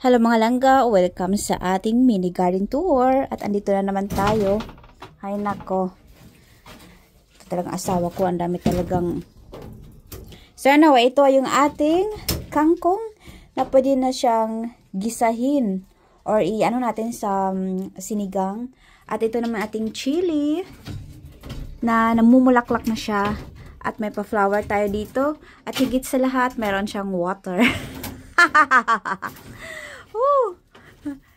Hello mga langga, welcome sa ating mini garden tour at andito na naman tayo. Hay nako. Ito talagang asawa ko, ang dami talagang So anyway, ito ay yung ating kangkong na pwede na siyang gisahin or i-ano natin sa um, sinigang. At ito naman ating chili na namumulaklak na siya at may pa-flower tayo dito at higit sa lahat meron siyang water. Woo!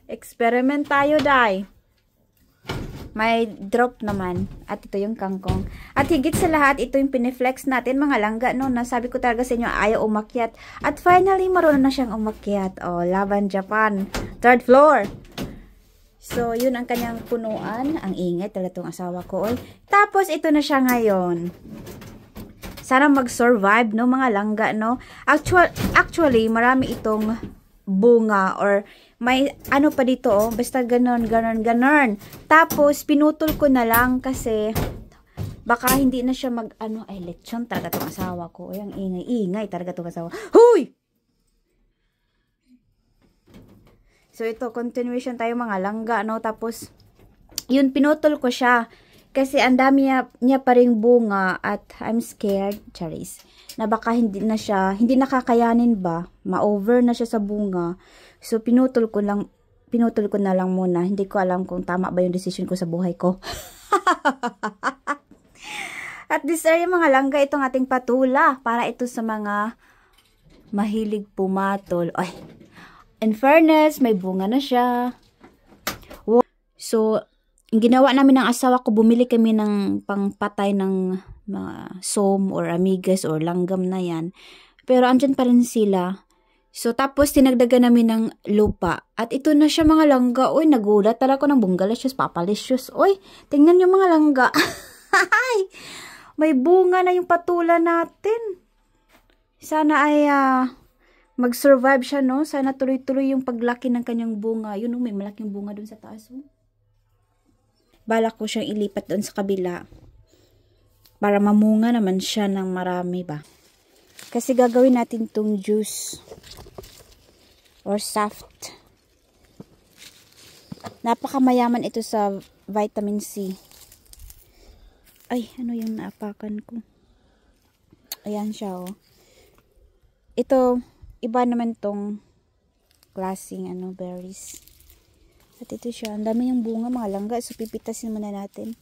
Experiment tayo, Day. May drop naman. At ito yung kangkong. At higit sa lahat, ito yung piniflex natin, mga langga, no? Nasabi ko talaga sa inyo, ayaw umakyat. At finally, marunong na siyang umakyat. O, oh, Laban, Japan. Third floor. So, yun ang kanyang punuan. Ang ingay talaga tong asawa ko. Oy. Tapos, ito na siya ngayon sana mag-survive no mga langga no actual actually marami itong bunga or may ano pa dito oh, basta ganon, ganon, ganon. Tapos, pinutol ko na lang kasi baka hindi na siya mag ano, ay lechon talaga tong asawa ko. Ay, ang ingay, ingay talaga tong asawa. Huy! So, ito, continuation tayo mga langga, no? Tapos, yun, pinutol ko siya. Kasi ang dami niya, niya pa ring bunga at I'm scared, charis, na baka hindi na siya, hindi nakakayanin ba, ma-over na siya sa bunga. So pinutol ko lang, pinutol ko na lang muna. Hindi ko alam kung tama ba yung decision ko sa buhay ko. at this area mga langga, itong ating patula para ito sa mga mahilig pumatol. Ay, in fairness, may bunga na siya. So, ginawa namin ng asawa ko, bumili kami ng pangpatay ng mga uh, som or amigas or langgam na yan. Pero andyan pa rin sila. So, tapos tinagdagan namin ng lupa. At ito na siya mga langga. Uy, nagulat talaga ng bungalicious, papalicious. Uy, tingnan yung mga langga. Ay, may bunga na yung patula natin. Sana ay uh, mag-survive siya, no? Sana tuloy-tuloy yung paglaki ng kanyang bunga. Yun, oh, may malaking bunga dun sa taas. Oh balak ko siyang ilipat doon sa kabila para mamunga naman siya ng marami ba. Kasi gagawin natin tong juice or soft. Napakamayaman ito sa vitamin C. Ay, ano yung naapakan ko? Ayan siya, oh. Ito, iba naman tong klaseng, ano, berries. At ito siya. Ang dami yung bunga mga langga. So, pipitasin muna natin.